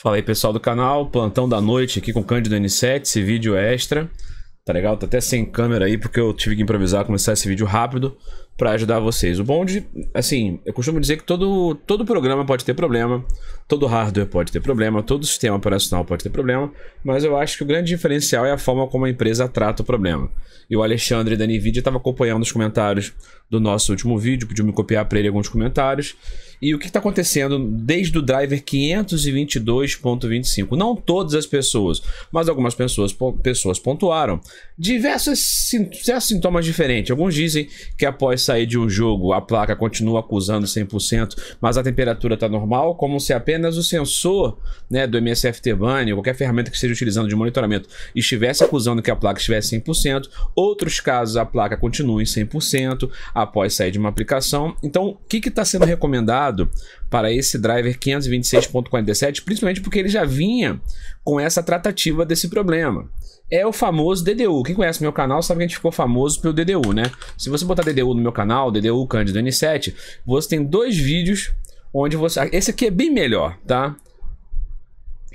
Fala aí pessoal do canal, plantão da noite aqui com Cândido N7, esse vídeo é extra. Tá legal? Tá até sem câmera aí porque eu tive que improvisar, começar esse vídeo rápido para ajudar vocês. O bom de, assim, eu costumo dizer que todo, todo programa pode ter problema, todo hardware pode ter problema, todo sistema operacional pode ter problema, mas eu acho que o grande diferencial é a forma como a empresa trata o problema. E o Alexandre da Nvidia estava acompanhando os comentários do nosso último vídeo, pediu me copiar para ele alguns comentários. E o que está acontecendo desde o driver 522.25? Não todas as pessoas, mas algumas pessoas, pessoas pontuaram diversos, diversos sintomas diferentes. Alguns dizem que após sair de um jogo, a placa continua acusando 100%, mas a temperatura está normal, como se apenas o sensor né, do MSFT Bunny, qualquer ferramenta que esteja utilizando de monitoramento, estivesse acusando que a placa estivesse 100%. Outros casos, a placa continua em 100% após sair de uma aplicação. Então, o que está sendo recomendado para esse driver 526.47, principalmente porque ele já vinha com essa tratativa desse problema. É o famoso DDU. Quem conhece meu canal sabe que a gente ficou famoso pelo DDU, né? Se você botar DDU no meu canal, DDU Cândido N7, você tem dois vídeos onde você... Esse aqui é bem melhor, tá?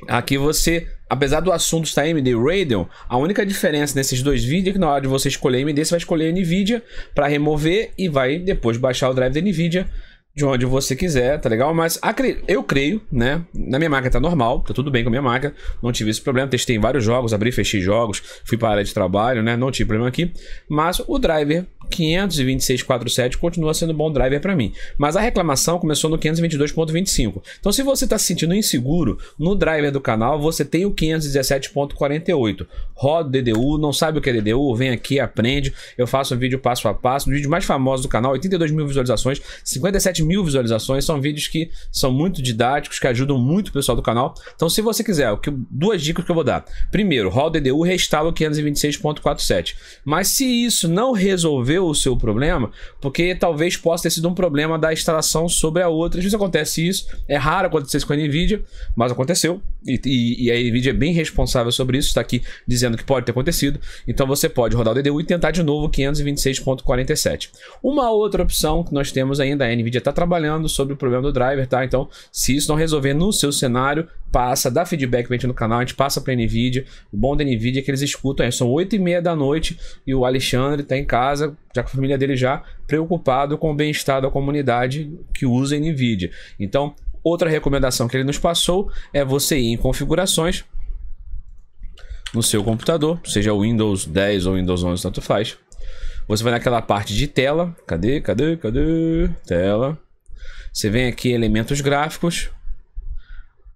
Aqui você, apesar do assunto estar AMD Radeon, a única diferença nesses dois vídeos é que na hora de você escolher AMD, você vai escolher a NVIDIA para remover e vai depois baixar o drive da NVIDIA de onde você quiser, tá legal? Mas eu creio, né? Na minha máquina tá normal, tá tudo bem com a minha máquina, não tive esse problema. Testei vários jogos, abri e fechei jogos, fui para a área de trabalho, né? Não tive problema aqui. Mas o driver 526.47 continua sendo um bom driver para mim. Mas a reclamação começou no 522.25. Então, se você está se sentindo inseguro, no driver do canal você tem o 517.48. Roda o DDU, não sabe o que é DDU? Vem aqui, aprende. Eu faço um vídeo passo a passo. Um vídeo mais famoso do canal, 82 mil visualizações, 57 mil visualizações. São vídeos que são muito didáticos, que ajudam muito o pessoal do canal. Então, se você quiser, o que, duas dicas que eu vou dar. Primeiro, roda o DDU, restaura o 526.47. Mas se isso não resolveu o seu problema, porque talvez possa ter sido um problema da instalação sobre a outra. Às vezes acontece isso, é raro acontecer isso com a NVIDIA, mas aconteceu. E, e, e a NVIDIA é bem responsável sobre isso, está aqui dizendo que pode ter acontecido. Então você pode rodar o DDU e tentar de novo 526.47. Uma outra opção que nós temos ainda, a NVIDIA está trabalhando sobre o problema do driver, tá? Então, se isso não resolver no seu cenário, passa, dá feedback pra gente no canal, a gente passa pra NVIDIA. O bom da NVIDIA é que eles escutam, é, são 8 e meia da noite e o Alexandre tá em casa já com a família dele já preocupado com o bem-estar da comunidade que usa NVIDIA. Então, outra recomendação que ele nos passou é você ir em configurações no seu computador, seja Windows 10 ou Windows 11, tanto faz. Você vai naquela parte de tela, cadê, cadê, cadê, tela. Você vem aqui elementos gráficos,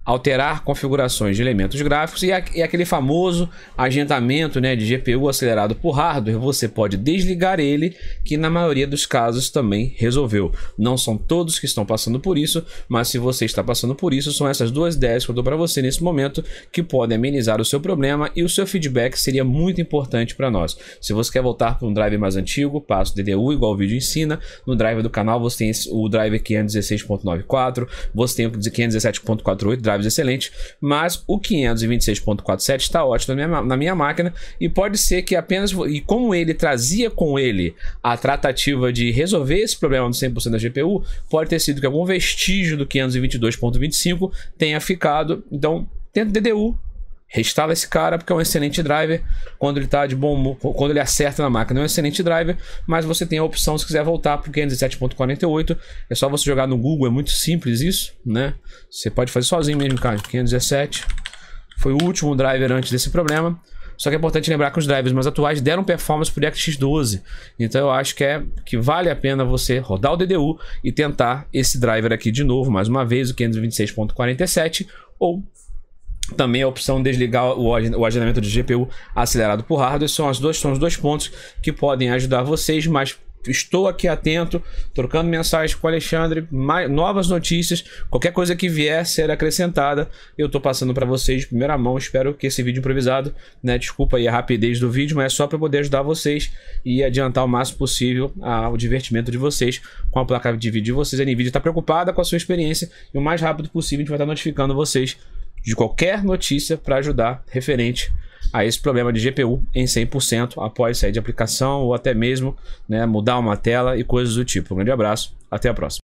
alterar configurações de elementos gráficos e, e aquele famoso agendamento né, de GPU acelerado por hardware, você pode desligar ele, que na maioria dos casos também resolveu. Não são todos que estão passando por isso, mas se você está passando por isso, são essas duas ideias que eu dou para você nesse momento que podem amenizar o seu problema e o seu feedback seria muito importante para nós. Se você quer voltar para um drive mais antigo, passo DDU igual o vídeo ensina. No drive do canal você tem o drive 516.94, você tem o 517.48, drive excelente, mas o 526.47 está ótimo na minha, na minha máquina e pode ser que apenas. E como ele trazia com ele a tratativa de resolver esse problema do 100% da GPU, pode ter sido que algum vestígio do 522.25 tenha ficado. Então, tenta DDU, Restala esse cara porque é um excelente driver quando ele tá de bom quando ele acerta na máquina. Não é um excelente driver, mas você tem a opção se quiser voltar pro 517.48. É só você jogar no Google, é muito simples isso, né? Você pode fazer sozinho mesmo, cara. 517 foi o último driver antes desse problema. Só que é importante lembrar que os drivers mais atuais deram performance pro DirectX 12. Então eu acho que é que vale a pena você rodar o DDU e tentar esse driver aqui de novo, mais uma vez, o 526.47 ou também a opção de desligar o agendamento de GPU acelerado por hardware são, as duas, são os dois pontos que podem ajudar vocês, mas estou aqui atento, trocando mensagens com o Alexandre, mais, novas notícias, qualquer coisa que vier ser acrescentada, eu estou passando para vocês de primeira mão. Espero que esse vídeo improvisado, né, desculpa aí a rapidez do vídeo, mas é só para poder ajudar vocês e adiantar o máximo possível a, ah, o divertimento de vocês com a placa de vídeo de vocês. A NVIDIA está preocupada com a sua experiência e o mais rápido possível a gente vai estar tá notificando vocês de qualquer notícia para ajudar referente a esse problema de GPU em 100% após sair de aplicação ou até mesmo né, mudar uma tela e coisas do tipo. Um grande abraço, até a próxima.